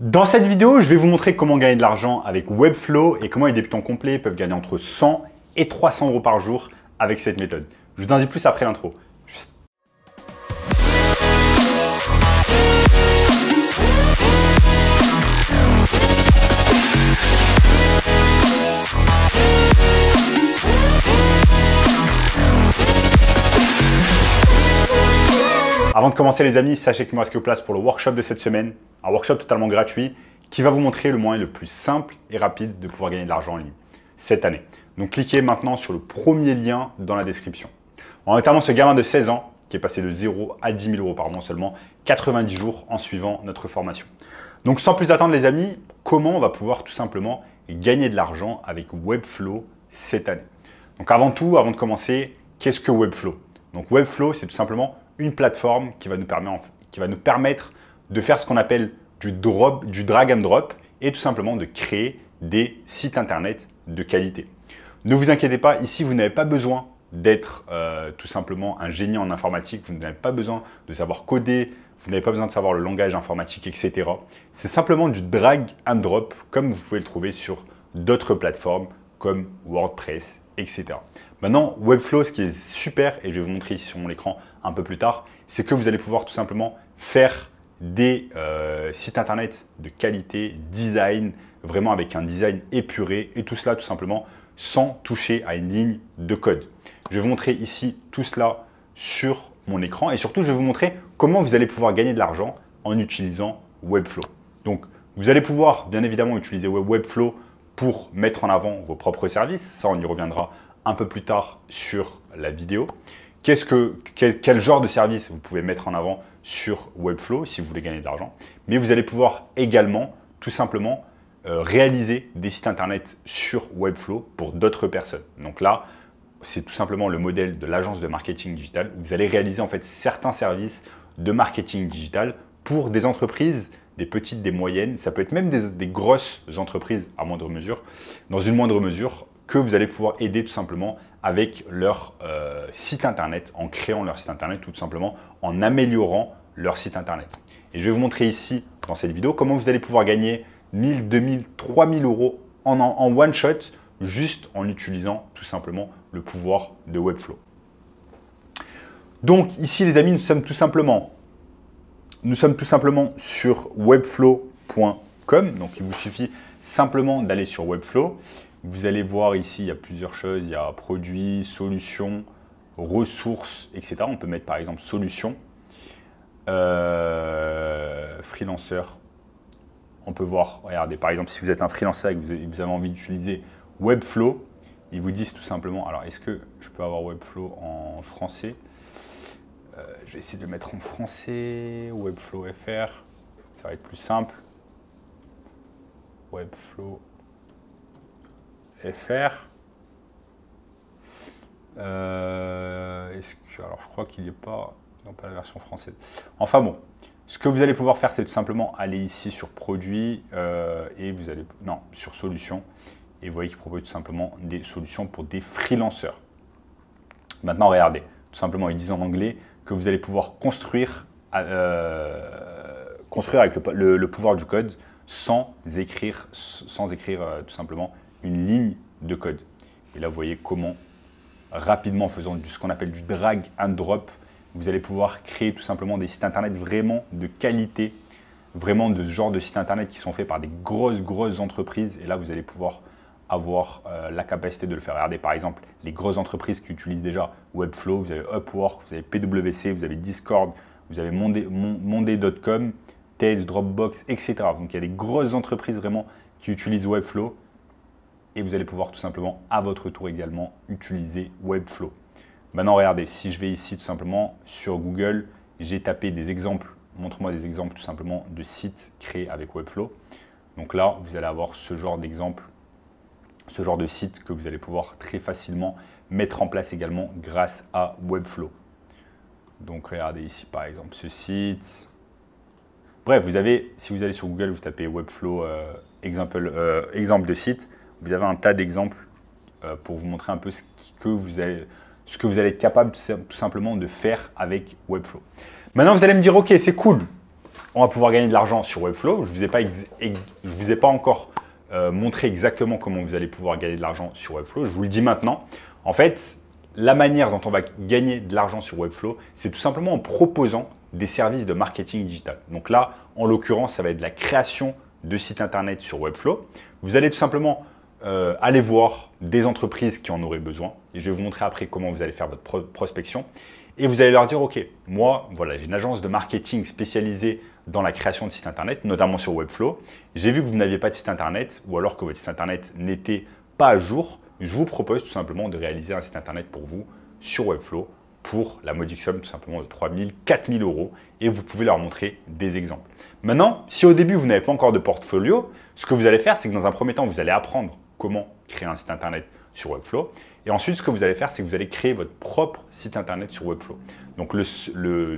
Dans cette vidéo, je vais vous montrer comment gagner de l'argent avec Webflow et comment les débutants complets peuvent gagner entre 100 et 300 euros par jour avec cette méthode. Je vous en dis plus après l'intro. Avant de commencer les amis, sachez que moi, ce au place pour le workshop de cette semaine, un workshop totalement gratuit qui va vous montrer le moyen le plus simple et rapide de pouvoir gagner de l'argent en ligne cette année. Donc cliquez maintenant sur le premier lien dans la description. En notamment ce gamin de 16 ans qui est passé de 0 à 10 000 euros par mois seulement, 90 jours en suivant notre formation. Donc sans plus attendre les amis, comment on va pouvoir tout simplement gagner de l'argent avec Webflow cette année Donc avant tout, avant de commencer, qu'est-ce que Webflow Donc Webflow, c'est tout simplement une plateforme qui va nous permettre de faire ce qu'on appelle du, drop, du drag and drop et tout simplement de créer des sites internet de qualité. Ne vous inquiétez pas, ici vous n'avez pas besoin d'être euh, tout simplement un génie en informatique, vous n'avez pas besoin de savoir coder, vous n'avez pas besoin de savoir le langage informatique, etc. C'est simplement du drag and drop comme vous pouvez le trouver sur d'autres plateformes comme WordPress, etc. Maintenant, Webflow, ce qui est super, et je vais vous montrer ici sur mon écran un peu plus tard, c'est que vous allez pouvoir tout simplement faire des euh, sites internet de qualité, design, vraiment avec un design épuré et tout cela tout simplement sans toucher à une ligne de code. Je vais vous montrer ici tout cela sur mon écran et surtout je vais vous montrer comment vous allez pouvoir gagner de l'argent en utilisant Webflow. Donc vous allez pouvoir bien évidemment utiliser Webflow pour mettre en avant vos propres services, ça on y reviendra un peu plus tard sur la vidéo. qu'est-ce que, quel, quel genre de service vous pouvez mettre en avant sur Webflow si vous voulez gagner de l'argent. Mais vous allez pouvoir également, tout simplement, euh, réaliser des sites internet sur Webflow pour d'autres personnes. Donc là, c'est tout simplement le modèle de l'agence de marketing digital où vous allez réaliser en fait certains services de marketing digital pour des entreprises, des petites, des moyennes, ça peut être même des grosses entreprises à moindre mesure, dans une moindre mesure, que vous allez pouvoir aider tout simplement avec leur euh, site internet, en créant leur site internet tout simplement, en améliorant leur site internet. Et je vais vous montrer ici dans cette vidéo comment vous allez pouvoir gagner 1000, 2000, 3000 euros en, en, en one shot juste en utilisant tout simplement le pouvoir de Webflow. Donc ici les amis, nous sommes tout simplement, nous sommes tout simplement sur webflow.com. Donc il vous suffit simplement d'aller sur Webflow vous allez voir ici, il y a plusieurs choses. Il y a produits, solutions, ressources, etc. On peut mettre par exemple solutions, euh, freelancer. On peut voir, regardez, par exemple, si vous êtes un freelancer et que vous avez envie d'utiliser Webflow, ils vous disent tout simplement, alors est-ce que je peux avoir Webflow en français euh, Je vais essayer de le mettre en français, Webflow FR, ça va être plus simple. Webflow FR. Euh, est alors je crois qu'il n'y pas, pas la version française. Enfin bon, ce que vous allez pouvoir faire, c'est tout simplement aller ici sur produits euh, et vous allez, non, sur solutions. Et vous voyez qu'il propose tout simplement des solutions pour des freelanceurs. Maintenant, regardez, tout simplement, ils disent en anglais que vous allez pouvoir construire, euh, construire avec le, le pouvoir du code sans écrire, sans écrire tout simplement une ligne de code. Et là, vous voyez comment rapidement, en faisant ce qu'on appelle du drag and drop, vous allez pouvoir créer tout simplement des sites internet vraiment de qualité, vraiment de ce genre de sites internet qui sont faits par des grosses, grosses entreprises. Et là, vous allez pouvoir avoir euh, la capacité de le faire. Regardez par exemple les grosses entreprises qui utilisent déjà Webflow, vous avez Upwork, vous avez PwC, vous avez Discord, vous avez Monday.com, Tails, Dropbox, etc. Donc il y a des grosses entreprises vraiment qui utilisent Webflow et vous allez pouvoir tout simplement à votre tour également utiliser Webflow. Maintenant, regardez, si je vais ici tout simplement sur Google, j'ai tapé des exemples, montre-moi des exemples tout simplement de sites créés avec Webflow. Donc là, vous allez avoir ce genre d'exemple, ce genre de site que vous allez pouvoir très facilement mettre en place également grâce à Webflow. Donc regardez ici par exemple ce site. Bref, vous avez, si vous allez sur Google, vous tapez Webflow euh, exemple, euh, exemple de site, vous avez un tas d'exemples euh, pour vous montrer un peu ce, que vous allez, ce que vous allez être capable tout simplement de faire avec Webflow. Maintenant, vous allez me dire, ok, c'est cool, on va pouvoir gagner de l'argent sur Webflow. Je ne vous, ai pas je vous ai pas encore euh, montré exactement comment vous allez pouvoir gagner de l'argent sur Webflow. Je vous le dis maintenant. En fait, la manière dont on va gagner de l'argent sur Webflow, c'est tout simplement en proposant des services de marketing digital. Donc là, en l'occurrence, ça va être la création de sites internet sur Webflow. Vous allez tout simplement euh, allez voir des entreprises qui en auraient besoin. Et je vais vous montrer après comment vous allez faire votre prospection. Et vous allez leur dire, OK, moi, voilà, j'ai une agence de marketing spécialisée dans la création de sites Internet, notamment sur Webflow. J'ai vu que vous n'aviez pas de site Internet ou alors que votre site Internet n'était pas à jour. Je vous propose tout simplement de réaliser un site Internet pour vous sur Webflow pour la modique somme tout simplement de 3000, 4000 euros et vous pouvez leur montrer des exemples. Maintenant, si au début vous n'avez pas encore de portfolio, ce que vous allez faire, c'est que dans un premier temps, vous allez apprendre comment créer un site internet sur Webflow. Et ensuite, ce que vous allez faire, c'est que vous allez créer votre propre site internet sur Webflow. Donc le,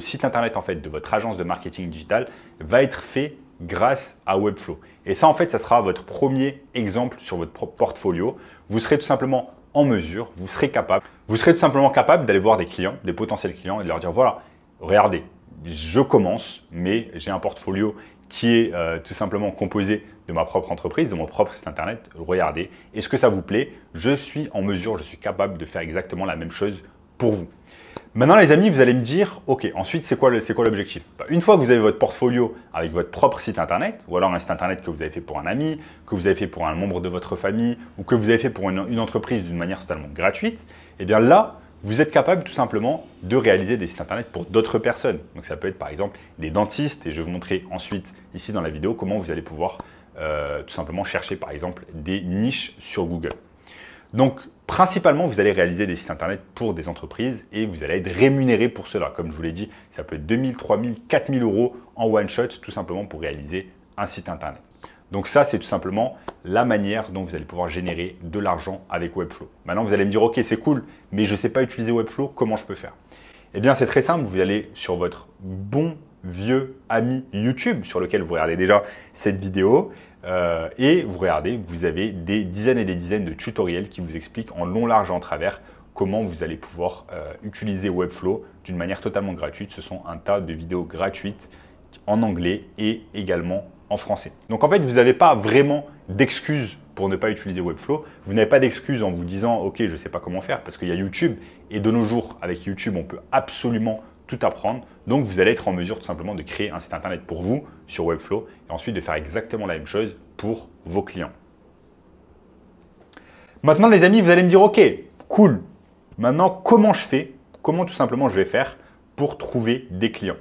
site internet en fait de votre agence de marketing digital va être fait grâce à Webflow. Et ça en fait, ça sera votre premier exemple sur votre propre portfolio. Vous serez tout simplement en mesure, vous serez capable, vous serez tout simplement capable d'aller voir des clients, des potentiels clients et de leur dire voilà, regardez, je commence, mais j'ai un portfolio qui est euh, tout simplement composé de ma propre entreprise, de mon propre site internet, regardez, est-ce que ça vous plaît Je suis en mesure, je suis capable de faire exactement la même chose pour vous. Maintenant les amis, vous allez me dire, ok, ensuite c'est quoi l'objectif bah, Une fois que vous avez votre portfolio avec votre propre site internet, ou alors un site internet que vous avez fait pour un ami, que vous avez fait pour un membre de votre famille, ou que vous avez fait pour une, entreprise d'une manière totalement gratuite, eh bien là, vous êtes capable tout simplement de réaliser des sites internet pour d'autres personnes. Donc ça peut être par exemple des dentistes, et je vais vous montrer ensuite ici dans la vidéo comment vous allez pouvoir euh, tout simplement chercher par exemple des niches sur Google. Donc principalement, vous allez réaliser des sites internet pour des entreprises et vous allez être rémunéré pour cela. Comme je vous l'ai dit, ça peut être 2000, 3000, 4000 euros en one shot tout simplement pour réaliser un site internet. Donc ça, c'est tout simplement la manière dont vous allez pouvoir générer de l'argent avec Webflow. Maintenant, vous allez me dire, ok, c'est cool, mais je ne sais pas utiliser Webflow, comment je peux faire Eh bien, c'est très simple, vous allez sur votre bon vieux ami YouTube sur lequel vous regardez déjà cette vidéo. Euh, et vous regardez, vous avez des dizaines et des dizaines de tutoriels qui vous expliquent en long, large et en travers comment vous allez pouvoir euh, utiliser Webflow d'une manière totalement gratuite. Ce sont un tas de vidéos gratuites en anglais et également en français. Donc en fait, vous n'avez pas vraiment d'excuses pour ne pas utiliser Webflow. Vous n'avez pas d'excuses en vous disant OK, je ne sais pas comment faire parce qu'il y a YouTube et de nos jours avec YouTube, on peut absolument tout apprendre. Donc vous allez être en mesure tout simplement de créer un site internet pour vous sur Webflow et ensuite de faire exactement la même chose pour vos clients. Maintenant les amis, vous allez me dire OK, cool. Maintenant, comment je fais Comment tout simplement je vais faire pour trouver des clients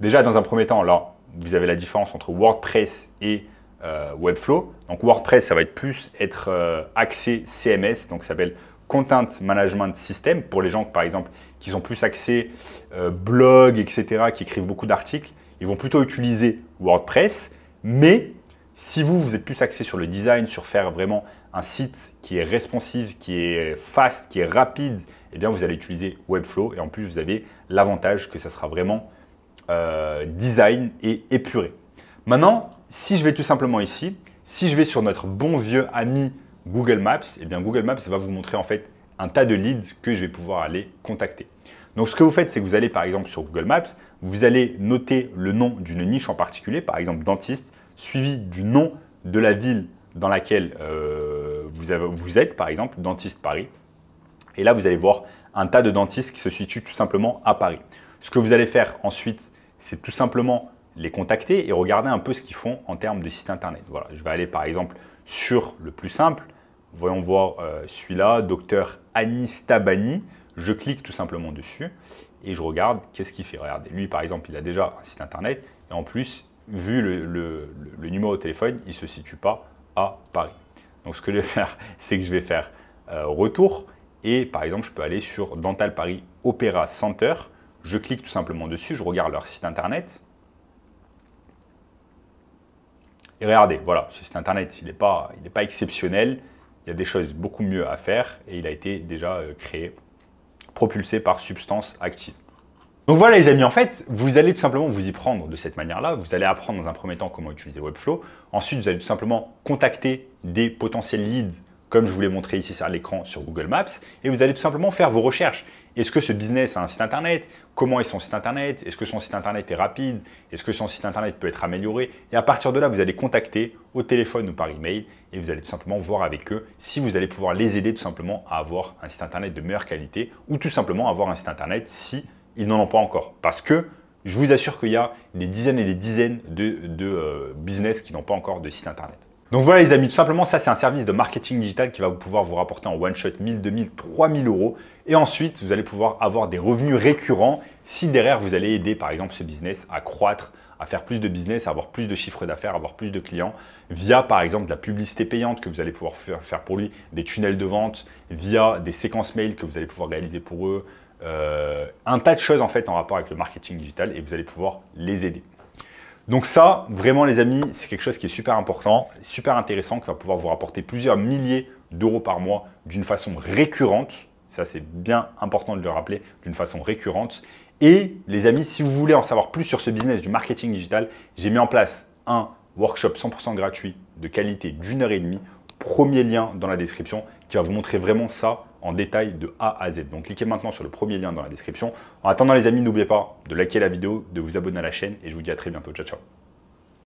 Déjà dans un premier temps, là, vous avez la différence entre WordPress et euh, Webflow. Donc WordPress, ça va être plus être euh, axé CMS, donc ça s'appelle content management system pour les gens, par exemple, qui ont plus accès euh, blog, etc., qui écrivent beaucoup d'articles, ils vont plutôt utiliser WordPress. Mais si vous, vous êtes plus axé sur le design, sur faire vraiment un site qui est responsive, qui est fast, qui est rapide, eh bien, vous allez utiliser Webflow. Et en plus, vous avez l'avantage que ça sera vraiment euh, design et épuré. Maintenant, si je vais tout simplement ici, si je vais sur notre bon vieux ami Google Maps, et eh bien Google Maps va vous montrer en fait un tas de leads que je vais pouvoir aller contacter. Donc ce que vous faites, c'est que vous allez par exemple sur Google Maps, vous allez noter le nom d'une niche en particulier, par exemple dentiste, suivi du nom de la ville dans laquelle euh, vous, êtes, par exemple dentiste Paris. Et là, vous allez voir un tas de dentistes qui se situent tout simplement à Paris. Ce que vous allez faire ensuite, c'est tout simplement les contacter et regarder un peu ce qu'ils font en termes de site internet. Voilà, je vais aller par exemple sur le plus simple, Voyons voir euh, celui-là, docteur Anis Tabani. Je clique tout simplement dessus et je regarde qu'est-ce qu'il fait. Regardez, lui par exemple, il a déjà un site internet et en plus, vu le, numéro de téléphone, il ne se situe pas à Paris. Donc ce que je vais faire, c'est que je vais faire euh, retour et par exemple, je peux aller sur Dental Paris Opera Center. Je clique tout simplement dessus, je regarde leur site internet. Et regardez, voilà, ce site internet, il n'est pas, pas exceptionnel il y a des choses beaucoup mieux à faire et il a été déjà euh, créé, propulsé par substance active. Donc voilà les amis, en fait, vous allez tout simplement vous y prendre de cette manière-là. Vous allez apprendre dans un premier temps comment utiliser Webflow. Ensuite, vous allez tout simplement contacter des potentiels leads comme je vous l'ai montré ici à l'écran sur Google Maps, et vous allez tout simplement faire vos recherches. Est-ce que ce business a un site internet Comment est son site internet Est-ce que son site internet est rapide Est-ce que son site internet peut être amélioré Et à partir de là, vous allez contacter au téléphone ou par email et vous allez tout simplement voir avec eux si vous allez pouvoir les aider tout simplement à avoir un site internet de meilleure qualité ou tout simplement avoir un site internet si ils n'en ont pas encore. Parce que je vous assure qu'il y a des dizaines et des dizaines de, euh, business qui n'ont pas encore de site internet. Donc voilà les amis, tout simplement ça c'est un service de marketing digital qui va pouvoir vous rapporter en one shot 1000, 2000, 3000 euros et ensuite vous allez pouvoir avoir des revenus récurrents si derrière vous allez aider par exemple ce business à croître, à faire plus de business, à avoir plus de chiffre d'affaires, à avoir plus de clients via par exemple de la publicité payante que vous allez pouvoir faire pour lui, des tunnels de vente, via des séquences mail que vous allez pouvoir réaliser pour eux, euh, un tas de choses en fait en rapport avec le marketing digital et vous allez pouvoir les aider. Donc ça, vraiment les amis, c'est quelque chose qui est super important, super intéressant, qui va pouvoir vous rapporter plusieurs milliers d'euros par mois d'une façon récurrente. Ça, c'est bien important de le rappeler, d'une façon récurrente. Et les amis, si vous voulez en savoir plus sur ce business du marketing digital, j'ai mis en place un workshop 100% gratuit de qualité d'une heure et demie. Premier lien dans la description qui va vous montrer vraiment ça en détail de A à Z. Donc cliquez maintenant sur le premier lien dans la description. En attendant les amis, n'oubliez pas de liker la vidéo, de vous abonner à la chaîne et je vous dis à très bientôt. Ciao ciao